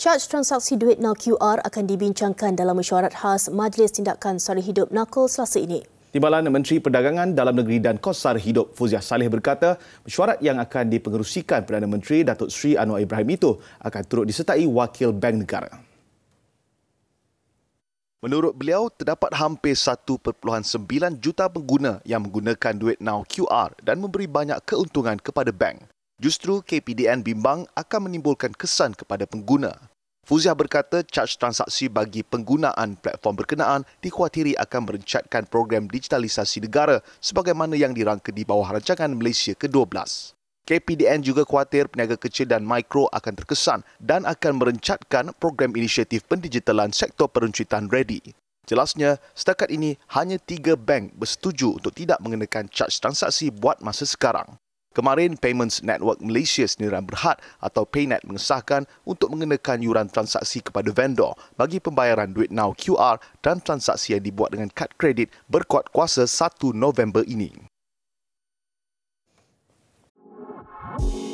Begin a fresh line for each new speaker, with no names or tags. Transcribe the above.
Charge transaksi duit nol QR akan dibincangkan dalam mesyuarat khas Majlis Tindakan Sara Hidup Nakul selasa ini.
Timbalan Menteri Perdagangan Dalam Negeri dan Kos Sara Hidup Fuziah Saleh berkata, mesyuarat yang akan dipengerusikan Perdana Menteri Datuk Sri Anwar Ibrahim itu akan turut disertai Wakil Bank Negara. Menurut beliau, terdapat hampir 1.9 juta pengguna yang menggunakan duit now QR dan memberi banyak keuntungan kepada bank. Justru KPDN bimbang akan menimbulkan kesan kepada pengguna. Fuziah berkata charge transaksi bagi penggunaan platform berkenaan dikhuatiri akan merencatkan program digitalisasi negara sebagaimana yang dirangka di bawah rancangan Malaysia ke-12. KPDN juga khuatir peniaga kecil dan mikro akan terkesan dan akan merencatkan program inisiatif pendigitalan sektor peruncitan ready. Jelasnya, setakat ini hanya tiga bank bersetuju untuk tidak mengenakan charge transaksi buat masa sekarang. Kemarin, Payments Network Malaysia Sendirian Berhad atau PayNet mengesahkan untuk mengenakan yuran transaksi kepada vendor bagi pembayaran duit now QR dan transaksi yang dibuat dengan kad kredit berkuat kuasa 1 November ini. Yeah.